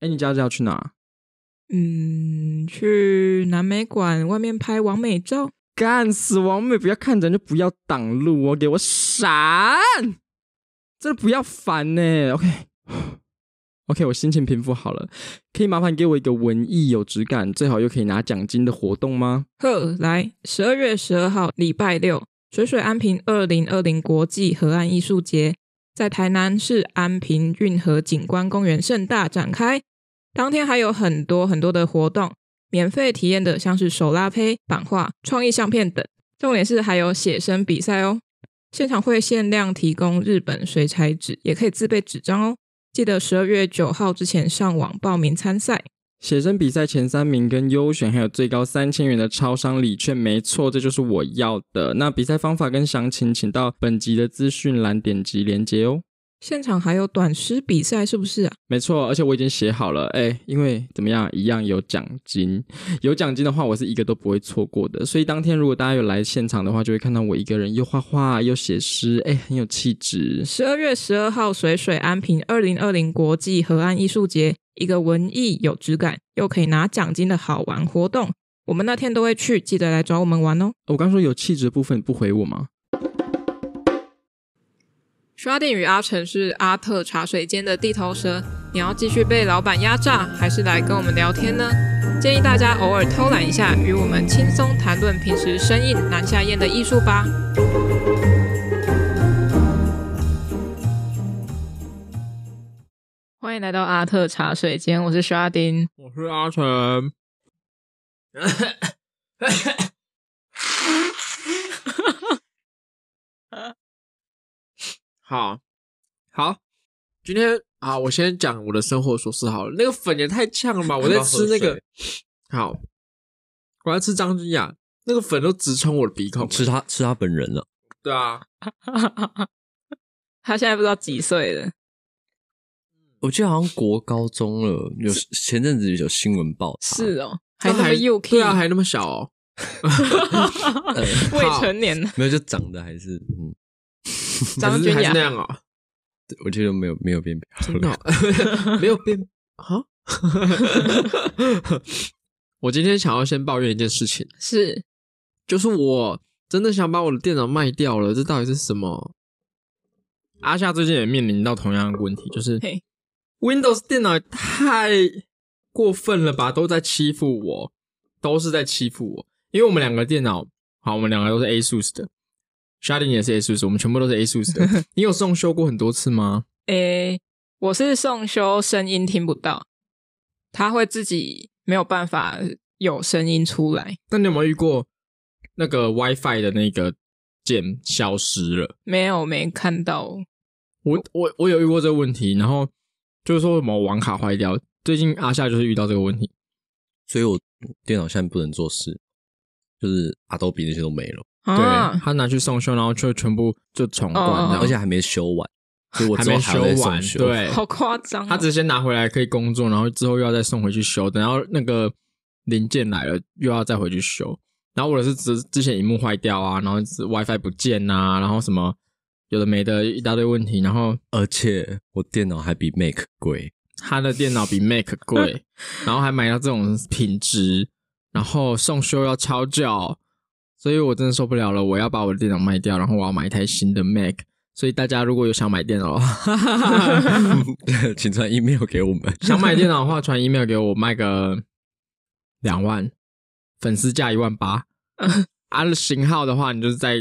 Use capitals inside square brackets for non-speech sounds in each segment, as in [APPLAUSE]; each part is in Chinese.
哎，你家是要去哪？嗯，去南美馆外面拍完美照。干死王美，不要看着就不要挡路，哦，给我闪！这不要烦呢。[SIGHS] OK，OK，我心情平复好了，可以麻烦给我一个文艺有质感，最好又可以拿奖金的活动吗？呵，来，十二月十二号礼拜六，水水安平二零二零国际河岸艺术节在台南市安平运河景观公园盛大展开。当天还有很多很多的活动，免费体验的像是手拉胚、版画、创意相片等。重点是还有写生比赛哦，现场会限量提供日本水彩纸，也可以自备纸张哦。记得十二月九号之前上网报名参赛。写生比赛前三名跟优选还有最高三千元的超商礼券，没错，这就是我要的。那比赛方法跟详情，请到本集的资讯栏点击连接哦。现场还有短诗比赛是不是啊？没错，而且我已经写好了。哎，因为怎么样，一样有奖金。有奖金的话，我是一个都不会错过的。所以当天如果大家有来现场的话，就会看到我一个人又画画又写诗，哎，很有气质。十二月十二号，水水安平二零二零国际河岸艺术节，一个文艺有质感又可以拿奖金的好玩活动，我们那天都会去，记得来找我们玩哦。我刚说有气质的部分，不回我吗？刷丁与阿成是阿特茶水间的地头蛇，你要继续被老板压榨，还是来跟我们聊天呢？建议大家偶尔偷懒一下，与我们轻松谈论平时生意难下咽的艺术吧。欢迎来到阿特茶水间，我是刷丁，我是阿成。[LAUGHS] 好，好，今天啊，我先讲我的生活琐事好了。那个粉也太呛了吧！我在 [LAUGHS] 吃那个，好，我要吃张君雅那个粉都直冲我的鼻孔。吃他，吃他本人了。对啊，[LAUGHS] 他现在不知道几岁了？我记得好像国高中了。有前阵子有新闻报，是哦，还那么幼，对啊，还那么小，[LAUGHS] 未成年。没有，就长得还是嗯。[LAUGHS] 张娟也那样哦，我觉得没有没有变漂亮，没有变 [LAUGHS] 啊。[LAUGHS] 我今天想要先抱怨一件事情，是就是我真的想把我的电脑卖掉了。这到底是什么？阿夏最近也面临到同样的问题，就是 Windows 电脑太过分了吧，都在欺负我，都是在欺负我。因为我们两个电脑，好，我们两个都是 A ASUS 的。s h a l d i n 也是 A u s 我们全部都是 A 数的。[LAUGHS] 你有送修过很多次吗？诶，我是送修，声音听不到，他会自己没有办法有声音出来。那你有没有遇过那个 WiFi 的那个键消失了？没有，没看到。我我我有遇过这个问题，然后就是说什么网卡坏掉。最近阿夏就是遇到这个问题，所以我电脑现在不能做事，就是阿斗比那些都没了。对，他拿去送修，然后就全部就重灌，而且还没修完，还没修完，对，[LAUGHS] 好夸张。他直接拿回来可以工作，然后之后又要再送回去修，等到那个零件来了又要再回去修，然后我的是之之前荧幕坏掉啊，然后是 WiFi 不见啊，然后什么有的没的一大堆问题，然后而且我电脑还比 Make 贵，他的电脑比 [LAUGHS] Make 贵，[LAUGHS] 然后还买到这种品质，然后送修要超叫。所以我真的受不了了，我要把我的电脑卖掉，然后我要买一台新的 Mac。所以大家如果有想买电脑，[LAUGHS] 请传 email 给我们。[LAUGHS] 想买电脑的话，传 email 给我，卖个两万，粉丝价一万八。[LAUGHS] 啊，型号的话，你就是再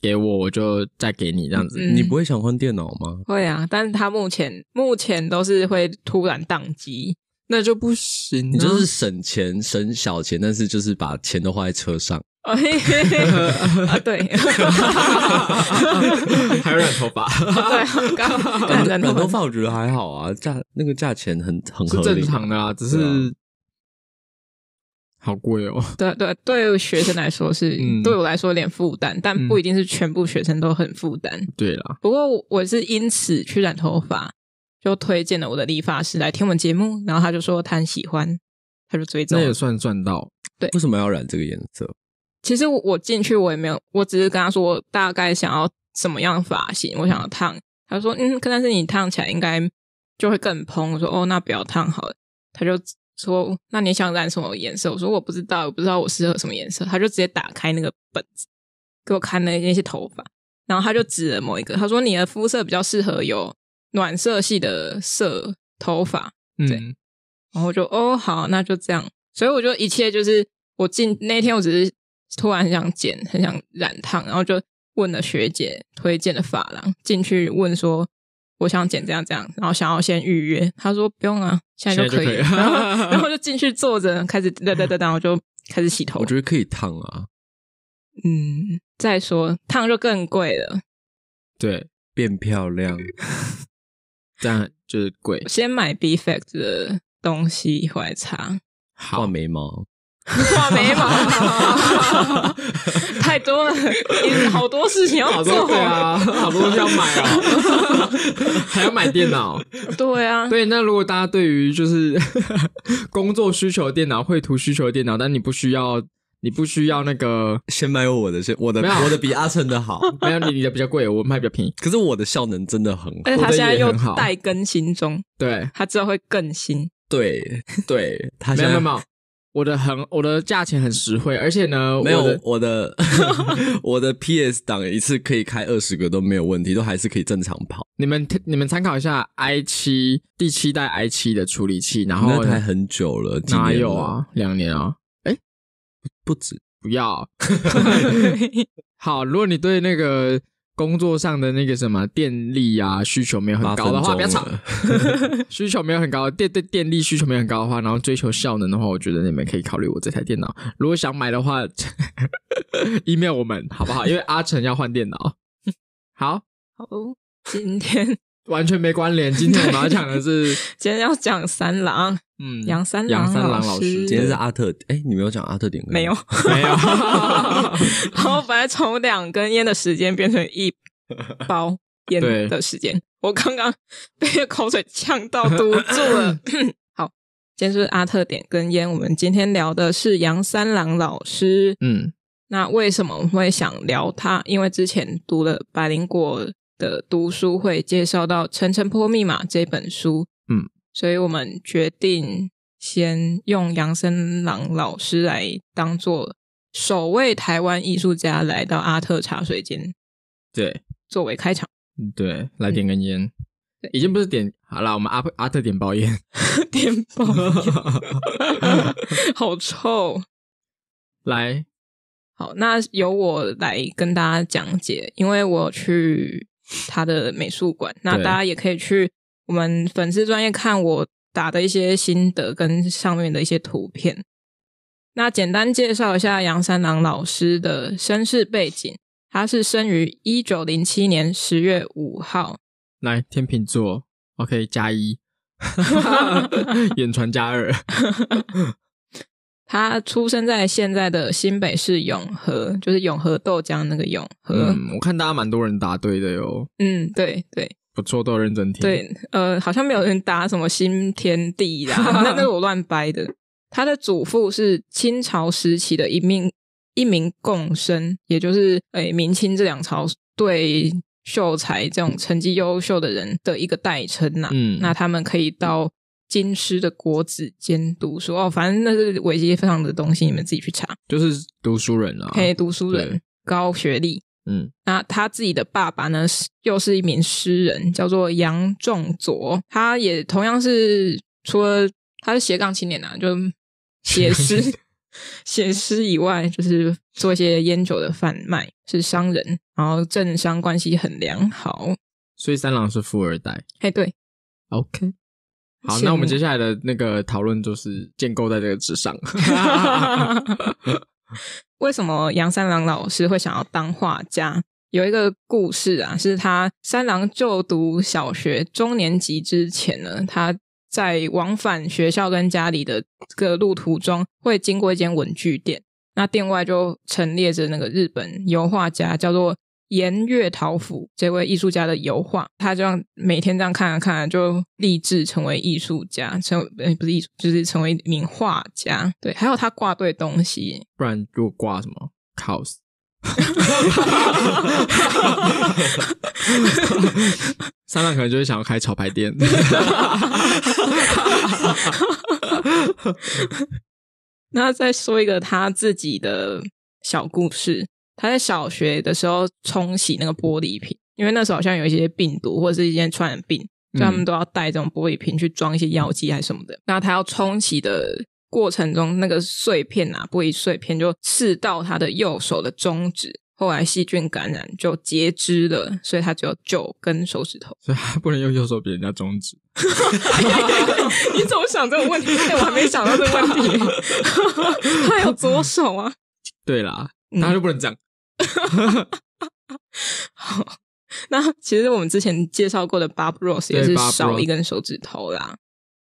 给我，我就再给你这样子。你不会想换电脑吗？会啊，但是他目前目前都是会突然宕机，那就不行。你就是省钱，省小钱，但是就是把钱都花在车上。[LAUGHS] 对，[LAUGHS] 还有染头发。对，染染头发我觉得还好啊，价那个价钱很很合理，正常的啊，只是好贵哦。对对，对学生来说是，对我来说有点负担，但不一定是全部学生都很负担。对啦，不过我是因此去染头发，就推荐了我的理发师来听我们节目，然后他就说他喜欢，他就追。那也算赚到。对，为什么要染这个颜色？其实我进去我也没有，我只是跟他说我大概想要什么样发型，我想要烫。他说嗯，但是你烫起来应该就会更蓬。我说哦，那不要烫好了。他就说那你想染什么颜色？我说我不知道，我不知道我适合什么颜色。他就直接打开那个本子给我看那那些头发，然后他就指了某一个，他说你的肤色比较适合有暖色系的色头发。嗯，然后就哦好，那就这样。所以我就一切就是我进那天我只是。突然很想剪，很想染烫，然后就问了学姐推荐的发廊，进去问说我想剪这样这样，然后想要先预约。她说不用啊，现在就可以。[LAUGHS] 然后 [LAUGHS] 然后就进去坐着，开始哒哒哒，然后就开始洗头。我觉得可以烫啊，嗯，再说烫就更贵了。对，变漂亮，[LAUGHS] 但就是贵。先买 b f a c t 的东西回来擦，画眉毛。画眉毛，[LAUGHS] 太多了，好多事情要做。对啊，好多东西要买啊，[LAUGHS] 还要买电脑。对啊，对。那如果大家对于就是 [LAUGHS] 工作需求的电脑、绘图需求的电脑，但你不需要，你不需要那个，先买我的，先我的，我的比阿成的好。没有，你你的比较贵，我卖比较便宜。可是我的效能真的很好，它现在又待更新中。对，它之后会更新。对对，它现在没有没有。我的很，我的价钱很实惠，而且呢，没有我的我的 PS [LAUGHS] [LAUGHS] 档一次可以开二十个都没有问题，都还是可以正常跑。你们你们参考一下 i 七第七代 i 七的处理器，然后那台很久了，哪有啊？两年啊？哎，不止不要。[LAUGHS] 好，如果你对那个。工作上的那个什么电力呀，需求没有很高的话，不要吵。[LAUGHS] 需求没有很高，电对电力需求没有很高的话，然后追求效能的话，我觉得你们可以考虑我这台电脑。如果想买的话，[LAUGHS] email 我们好不好？因为阿成要换电脑。好好，今天。完全没关联。今天我们要讲的是，[LAUGHS] 今天要讲三郎，嗯，杨三杨三郎老师。今天是阿特，哎，你没有讲阿特点，没有没有。[LAUGHS] 然后本来从两根烟的时间变成一包烟的时间，我刚刚被口水呛到，堵住了。[LAUGHS] [COUGHS] 好，今天是阿特点根烟。我们今天聊的是杨三郎老师，嗯，那为什么会想聊他？因为之前读了《百灵果》。的读书会介绍到《层层破密码》这本书，嗯，所以我们决定先用杨森朗老师来当做首位台湾艺术家来到阿特茶水间，对，作为开场，对，来点根烟，已经不是点好了，我们阿阿特点包烟，[LAUGHS] 点包，[LAUGHS] 好臭，来，好，那由我来跟大家讲解，因为我去。他的美术馆，那大家也可以去我们粉丝专业看我打的一些心得跟上面的一些图片。那简单介绍一下杨三郎老师的身世背景，他是生于一九零七年十月五号，来天秤座，OK 加一，眼 [LAUGHS] [LAUGHS] 传加二。他出生在现在的新北市永和，就是永和豆浆那个永和。嗯，我看大家蛮多人答对的哟。嗯，对对，不错，都认真听。对，呃，好像没有人答什么新天地啦，[LAUGHS] 那都是我乱掰的。他的祖父是清朝时期的一名一名贡生，也就是哎，明清这两朝对秀才这种成绩优秀的人的一个代称呐。嗯，那他们可以到。金师的国子监读书哦，反正那是伟非常的东西，你们自己去查。就是读书人啊，嘿，读书人，高学历。嗯，那他自己的爸爸呢，是又是一名诗人，叫做杨仲佐，他也同样是除了他是斜杠青年呐，就写诗、[LAUGHS] 写诗以外，就是做一些烟酒的贩卖，是商人，然后政商关系很良好，所以三郎是富二代。嘿，对，OK。好，那我们接下来的那个讨论就是建构在这个之上。[LAUGHS] 为什么杨三郎老师会想要当画家？有一个故事啊，是他三郎就读小学中年级之前呢，他在往返学校跟家里的个路途中，会经过一间文具店，那店外就陈列着那个日本油画家叫做。岩月桃甫这位艺术家的油画，他这样每天这样看了看，就立志成为艺术家，成为、不是艺就是成为一名画家。对，还有他挂对东西，不然就挂什么 c o u s e 三浪可能就是想要开潮牌店。[LAUGHS] [LAUGHS] 那再说一个他自己的小故事。他在小学的时候冲洗那个玻璃瓶，因为那时候好像有一些病毒或者是一些传染病，所以他们都要带这种玻璃瓶去装一些药剂还是什么的。那他要冲洗的过程中，那个碎片啊，玻璃碎片就刺到他的右手的中指，后来细菌感染就截肢了，所以他只有九根手指头。[LAUGHS] 所以他不能用右手比人家中指。[LAUGHS] 你怎么想这个问题？我还没想到这个问题。[LAUGHS] 他有左手啊。对啦，那就不能这样。[LAUGHS] 好，那其实我们之前介绍过的 Bob Ross 也是少一根手指头啦，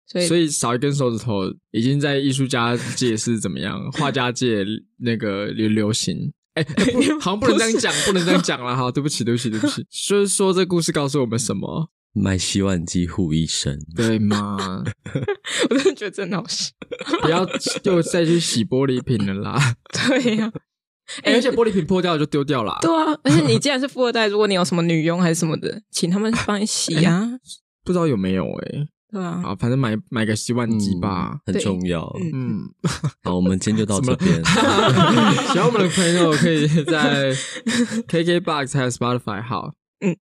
所以少一根手指头已经在艺术家界是怎么样？画家界那个流流行？哎，[LAUGHS] 好像不能这样讲，不能这样讲了哈，对不起，对不起，对不起。所以说这故事告诉我们什么？卖洗碗机护一生，对吗？[LAUGHS] 我真的觉得真好笑，不要又再去洗玻璃瓶了啦。对呀。[LAUGHS] 而且玻璃瓶破掉就丢掉了。对啊，而且你既然是富二代，如果你有什么女佣还是什么的，请他们 [LAUGHS] 帮你洗啊。不知道有没有哎？对啊，好，反正买买个洗碗机吧，很重要。嗯，好，我们今天就到这边。[LAUGHS] 喜欢我们的朋友可以在 KK Box 有 Spotify 好。嗯，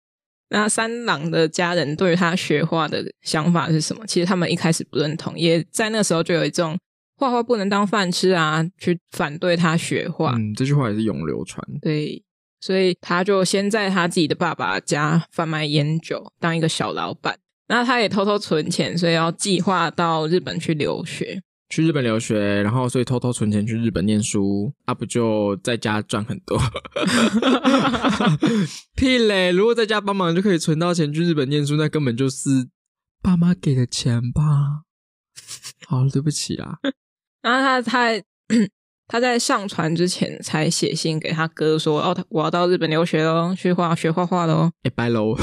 那三郎的家人对于他学画的想法是什么？其实他们一开始不认同，也在那时候就有一种。画画不能当饭吃啊！去反对他学画，这句话也是永流传。对，所以他就先在他自己的爸爸家贩卖烟酒，当一个小老板。那他也偷偷存钱，所以要计划到日本去留学。去日本留学，然后所以偷偷存钱去日本念书，啊不就在家赚很多 [LAUGHS] 屁嘞？如果在家帮忙就可以存到钱去日本念书，那根本就是爸妈给的钱吧？好了，对不起啦。然后他他 [CLEARS THROAT] 他在上船之前才写信给他哥说哦，我要到日本留学喽，去画学画画喽。哎，拜喽！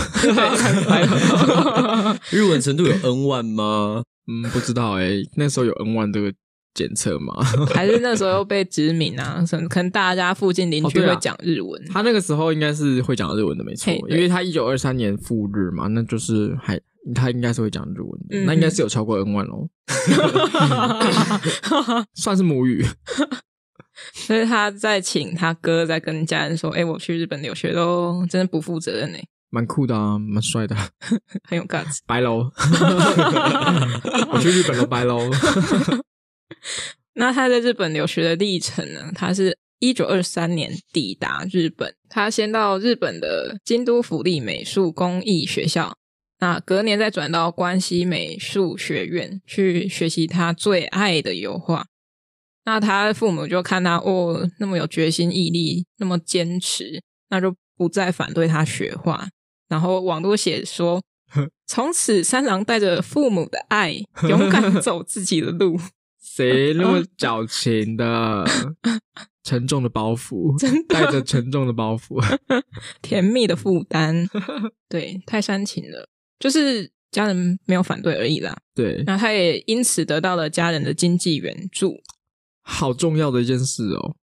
[LAUGHS] 日文程度有 N 万吗？嗯，不知道哎，那时候有 N 万的。检测吗？[LAUGHS] 还是那时候被殖民啊？[LAUGHS] 什可能大家附近邻居会讲日文。他那个时候应该是会讲日文的，没错。因为他一九二三年赴日嘛，那就是还他应该是会讲日文，那应该是有超过 N 万 n 喽，[LAUGHS] 算是母语。所以他在请他哥在跟家人说：“哎，我去日本留学喽，真的不负责任哎。”蛮酷的啊，蛮帅的，很有个性。拜喽，我去日本喽，拜喽。[LAUGHS] 那他在日本留学的历程呢？他是一九二三年抵达日本，他先到日本的京都府立美术工艺学校，那隔年再转到关西美术学院去学习他最爱的油画。那他父母就看他哦，那么有决心毅力，那么坚持，那就不再反对他学画。然后网络写说，从此三郎带着父母的爱，[LAUGHS] 勇敢走自己的路。谁 [LAUGHS] 那么矫情的？[LAUGHS] 沉重的包袱，真的带着沉重的包袱，[LAUGHS] 甜蜜的负担，对，太煽情了，就是家人没有反对而已啦。对，那他也因此得到了家人的经济援助，好重要的一件事哦。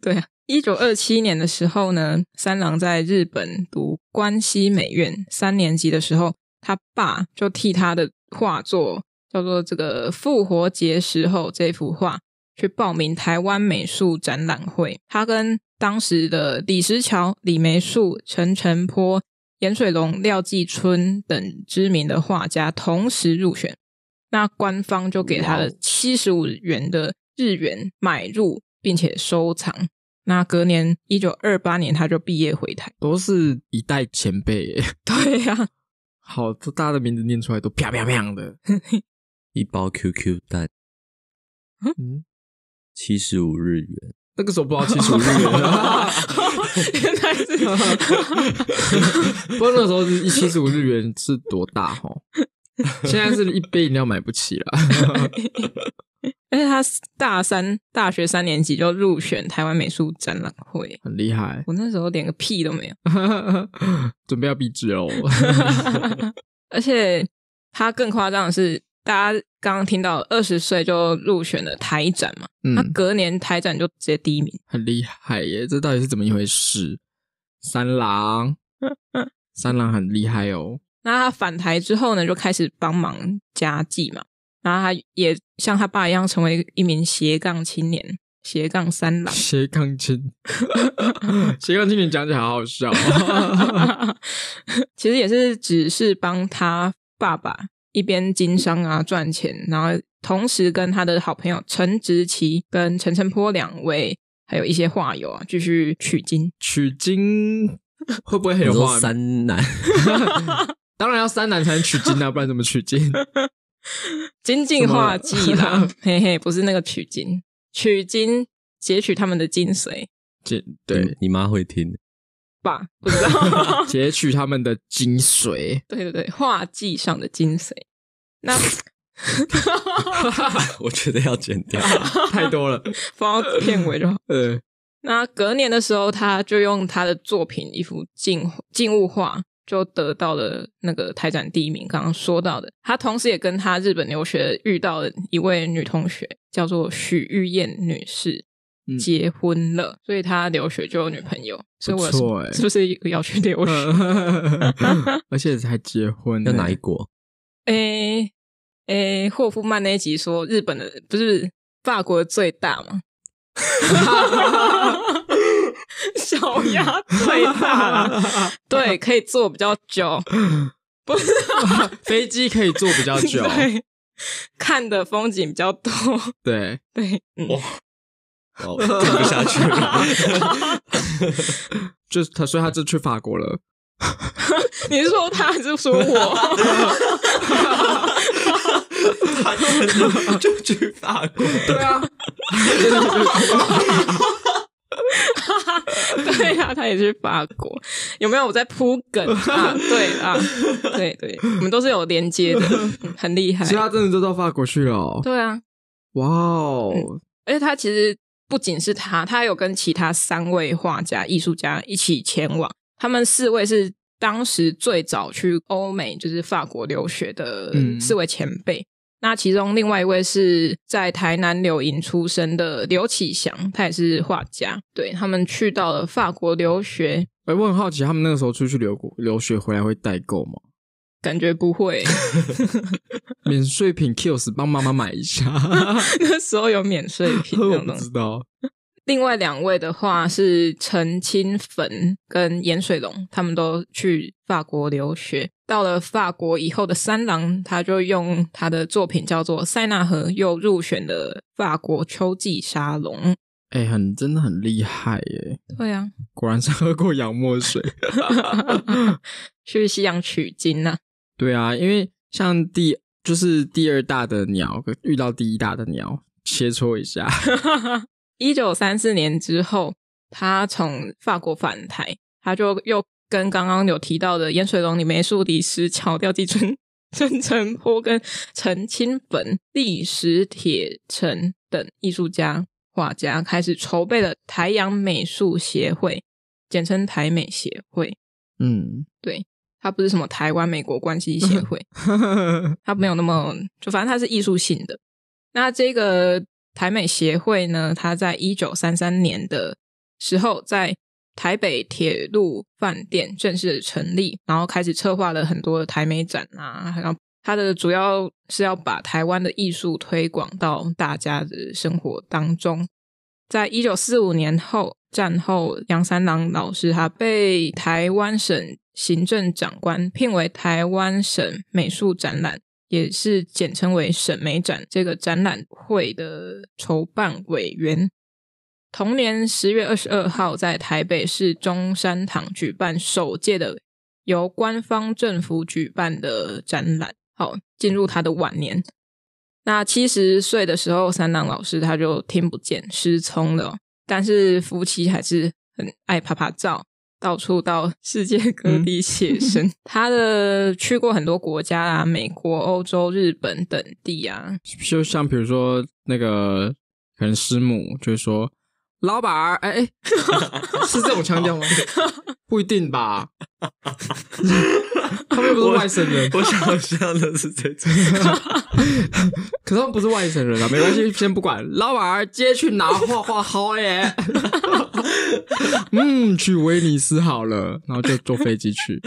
对，一九二七年的时候呢，三郎在日本读关西美院三年级的时候，他爸就替他的画作。叫做这个复活节时候，这幅画去报名台湾美术展览会，他跟当时的李石桥、李梅树、陈澄波、严水龙、廖继春等知名的画家同时入选。那官方就给他七十五元的日元买入，并且收藏。那隔年一九二八年，他就毕业回台。都是一代前辈。[LAUGHS] 对呀，好多大的名字念出来都啪啪啪的。[LAUGHS] 一包 QQ 蛋，嗯，七十五日元。那个时候不道 [LAUGHS] 七十五日元，原来是。[LAUGHS] 不过那时候是一七十五日元是多大哈？现在是一杯饮料买不起了。[LAUGHS] 而且他大三大学三年级就入选台湾美术展览会，很厉害。我那时候连个屁都没有，准备要闭嘴哦。而且他更夸张的是。大家刚刚听到二十岁就入选了台展嘛？他隔年台展就直接第一名，很厉害耶！这到底是怎么一回事？三郎，[LAUGHS] 三郎很厉害哦。那他返台之后呢，就开始帮忙家计嘛。然后他也像他爸一样，成为一名斜杠青年，斜杠三郎，斜杠青，[LAUGHS] 斜杠青年讲起来好好笑。[LAUGHS] 其实也是只是帮他爸爸。一边经商啊赚钱，然后同时跟他的好朋友陈植奇跟陈晨波两位，还有一些画友啊，继续取经。取经会不会很有画？三男，[LAUGHS] 当然要三男才能取经啊，不然怎么取经？精 [LAUGHS] 镜画技啦，嘿嘿，不是那个取经，取经截取他们的精髓。对，你妈会听。爸，不知道 [LAUGHS] 截取他们的精髓，对对对，画技上的精髓。那 [LAUGHS] 我觉得要剪掉太多了，[LAUGHS] 放到片尾就好。对。那隔年的时候，他就用他的作品一幅静静物画，就得到了那个台展第一名。刚刚说到的，他同时也跟他日本留学遇到一位女同学，叫做许玉燕女士。结婚了，所以他留学就有女朋友。所以我是不是要去留学？[LAUGHS] 而且才结婚，在哪一国？诶诶，霍夫曼那一集说日本的不是法国最大吗？小鸭最大，[LAUGHS] 对，可以坐比较久，不是飞机可以坐比较久，[LAUGHS] 看的风景比较多。对对，哇。看不下去，[LAUGHS] 就他，所以他就去法国了。[LAUGHS] 你是说他，还是说我？就去法国，对啊，对啊，他也去法国。有没有我在铺梗啊？对啊，对对，我们都是有连接的，很厉害。其他真的都到法国去了，对啊，哇哦，而且他其实。不仅是他，他有跟其他三位画家、艺术家一起前往。他们四位是当时最早去欧美，就是法国留学的四位前辈。那其中另外一位是在台南柳营出生的刘启祥，他也是画家。对他们去到了法国留学，哎，我很好奇，他们那个时候出去留留学回来会代购吗？感觉不会，[LAUGHS] 免税品 k i l l s 帮妈妈买一下。[LAUGHS] 那时候有免税品 [LAUGHS] 那种。知道。另外两位的话是陈清粉跟严水龙，他们都去法国留学。到了法国以后的三郎，他就用他的作品叫做《塞纳河》，又入选了法国秋季沙龙。哎，很真的很厉害耶！对啊，果然是喝过洋墨水，去西洋取经呢。对啊，因为像第就是第二大的鸟遇到第一大的鸟切磋一下。[LAUGHS] 一九三四年之后，他从法国返台，他就又跟刚刚有提到的烟水龙、李梅树、李石桥调继村。陈成坡跟陈清汾、李石铁城等艺术家画家开始筹备了台阳美术协会，简称台美协会。嗯，对。它不是什么台湾美国关系协 [LAUGHS] 会，它没有那么就，反正它是艺术性的。那这个台美协会呢，它在一九三三年的时候，在台北铁路饭店正式成立，然后开始策划了很多台美展啊。然后它的主要是要把台湾的艺术推广到大家的生活当中。在一九四五年后战后，杨三郎老师他被台湾省。行政长官聘为台湾省美术展览，也是简称为省美展这个展览会的筹办委员。同年十月二十二号，在台北市中山堂举办首届的由官方政府举办的展览。好，进入他的晚年，那七十岁的时候，三郎老师他就听不见失聪了，但是夫妻还是很爱拍拍照。到处到世界各地写生，[LAUGHS] 他的去过很多国家啊，美国、欧洲、日本等地啊，就像比如说那个，可能师母就是说，老板儿，哎，[LAUGHS] 是这种腔调吗？[LAUGHS] 不一定吧。[LAUGHS] 他们不是外省人。我 [LAUGHS] 想象的是这种，[LAUGHS] 可是他们不是外省人啊，没关系，先不管。老板儿，接去拿画画好耶？嗯，去威尼斯好了，然后就坐飞机去。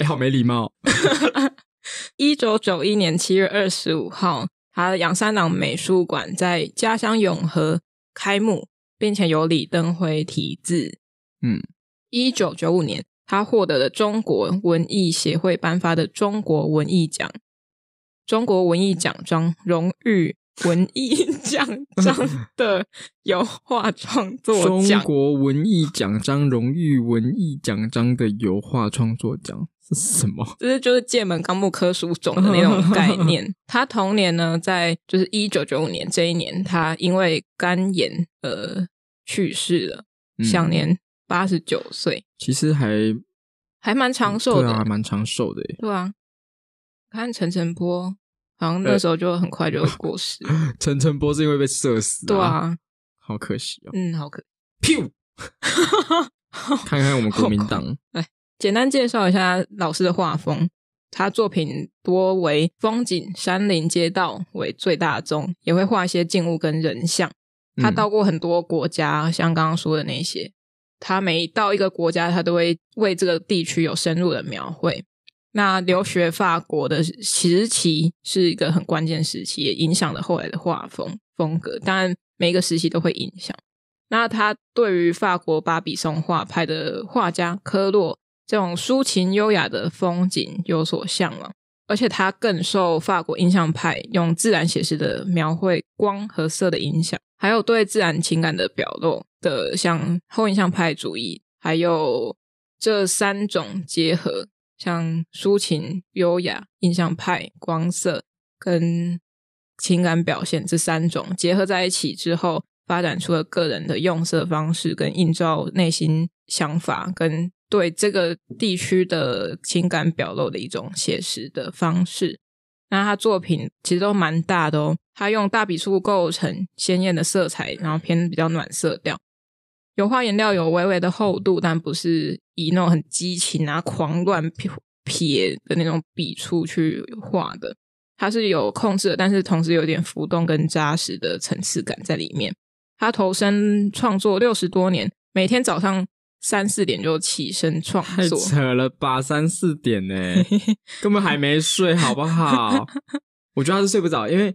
哎，好没礼貌。一九九一年七月二十五号，他的杨三郎美术馆在家乡永和开幕，并且由李登辉题字。嗯。一九九五年，他获得了中国文艺协会颁发的中国文艺奖、中国文艺奖章、荣誉文艺奖章的油画创作奖。中国文艺奖章、荣誉文艺奖章的油画创作奖是什么？这是就是《剑门纲目科属种》的那种概念。[LAUGHS] 他同年呢，在就是一九九五年这一年，他因为肝炎呃去世了。享年。八十九岁，其实还还蛮长寿的，还蛮长寿的。对啊，看陈晨波，好像那时候就很快就过世。[LAUGHS] 陈诚波是因为被射死，对啊，好可惜哦。嗯，好可。[LAUGHS] 噗，[LAUGHS] 看看我们国民党。哎，简单介绍一下老师的画风。他作品多为风景、山林、街道为最大宗，也会画一些静物跟人像。他到过很多国家，像刚刚说的那些。他每到一个国家，他都会为这个地区有深入的描绘。那留学法国的时期是一个很关键时期，也影响了后来的画风风格。当然，每个时期都会影响。那他对于法国巴比松画派的画家科洛这种抒情优雅的风景有所向往。而且它更受法国印象派用自然写实的描绘光和色的影响，还有对自然情感的表露的，像后印象派主义，还有这三种结合，像抒情、优雅、印象派、光色跟情感表现这三种结合在一起之后。发展出了个人的用色方式，跟映照内心想法，跟对这个地区的情感表露的一种写实的方式。那他作品其实都蛮大的哦，他用大笔触构成鲜艳的色彩，然后偏比较暖色调。油画颜料有微微的厚度，但不是以那种很激情啊、狂乱撇撇的那种笔触去画的。它是有控制的，但是同时有点浮动跟扎实的层次感在里面。他投身创作六十多年，每天早上三四点就起身创作，扯了吧？三四点呢，[LAUGHS] 根本还没睡，好不好？[LAUGHS] 我觉得他是睡不着，因为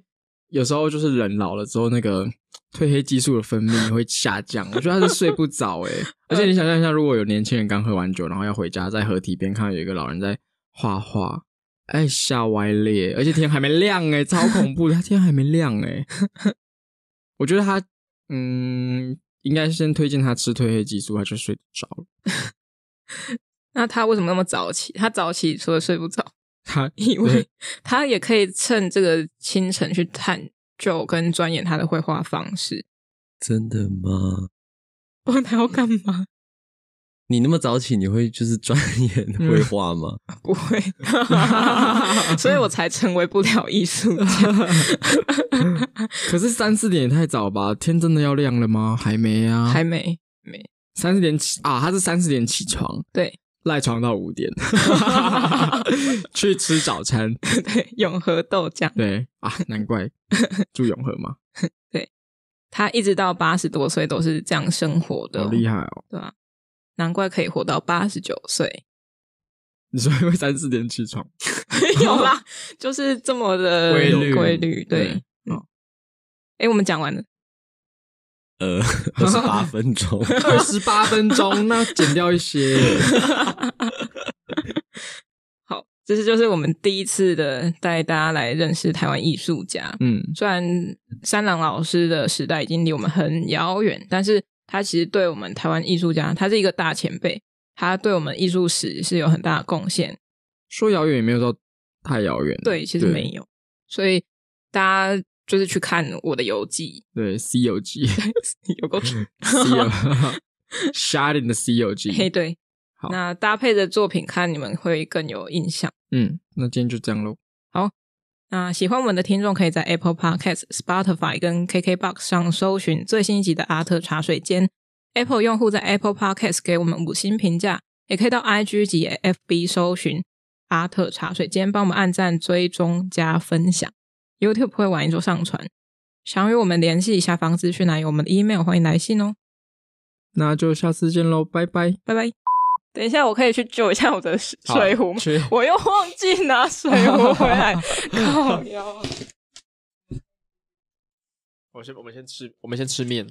有时候就是人老了之后，那个褪黑激素的分泌会下降。我觉得他是睡不着，[LAUGHS] 诶而且你想象一下，如果有年轻人刚喝完酒，然后要回家，在河堤边看到有一个老人在画画，哎，吓歪咧！而且天还没亮，诶超恐怖！他天还没亮，诶我觉得他。嗯，应该先推荐他吃褪黑激素，他就睡得着了。[LAUGHS] 那他为什么那么早起？他早起除了睡不着，[LAUGHS] 他以为他也可以趁这个清晨去探究跟钻研他的绘画方式。真的吗？哇，他要干嘛？你那么早起，你会就是钻研绘画吗？[LAUGHS] 不会，[LAUGHS] 所以我才成为不了艺术家。[LAUGHS] 可是三四点也太早吧？天真的要亮了吗？还没啊，还没没。三四点起啊，他是三四点起床，对，赖床到五点，去吃早餐，对，永和豆浆，对啊，难怪住永和嘛。对，他一直到八十多岁都是这样生活的，好厉害哦，对啊。难怪可以活到八十九岁。你因为三四点起床？[LAUGHS] 有啦，就是这么的有规律。对，嗯。哎，我们讲完了。呃，二十八分钟，[LAUGHS] 二十八分钟，[LAUGHS] 那减掉一些。好，这是就是我们第一次的带大家来认识台湾艺术家。嗯，虽然三郎老师的时代已经离我们很遥远，但是。他其实对我们台湾艺术家，他是一个大前辈，他对我们艺术史是有很大的贡献。说遥远也没有说太遥远，对，其实没有，所以大家就是去看我的游记，对西游记，[LAUGHS] [LAUGHS] [LAUGHS] 游记，傻点的 C 游记，嘿，对，好，那搭配的作品看你们会更有印象。嗯，那今天就这样喽。好。那喜欢我们的听众可以在 Apple Podcast、Spotify 跟 KKBox 上搜寻最新一集的《阿特茶水间》。Apple 用户在 Apple Podcast 给我们五星评价，也可以到 IG 及 FB 搜寻《阿特茶水间》帮我们按赞、追踪、加分享。YouTube 会晚一周上传。想与我们联系下，方式去拿有我们的 email，欢迎来信哦。那就下次见喽，拜拜，拜拜。等一下，我可以去救一下我的水壶吗？我又忘记拿水壶回来，[LAUGHS] 靠！我先，我们先吃，我们先吃面。